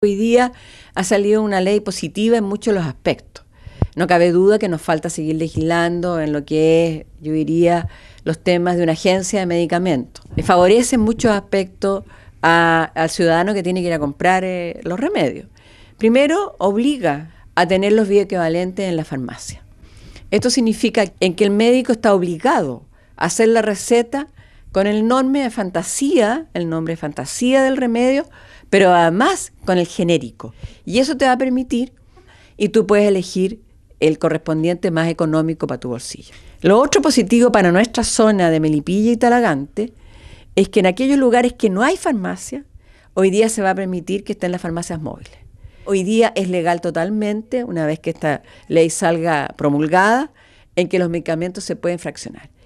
Hoy día ha salido una ley positiva en muchos los aspectos. No cabe duda que nos falta seguir legislando en lo que es, yo diría, los temas de una agencia de medicamentos. Favorece en muchos aspectos al ciudadano que tiene que ir a comprar eh, los remedios. Primero, obliga a tener los bioequivalentes en la farmacia. Esto significa en que el médico está obligado a hacer la receta con el nombre de fantasía, el nombre de fantasía del remedio, pero además con el genérico. Y eso te va a permitir y tú puedes elegir el correspondiente más económico para tu bolsillo. Lo otro positivo para nuestra zona de Melipilla y Talagante es que en aquellos lugares que no hay farmacia, hoy día se va a permitir que estén las farmacias móviles. Hoy día es legal totalmente, una vez que esta ley salga promulgada, en que los medicamentos se pueden fraccionar.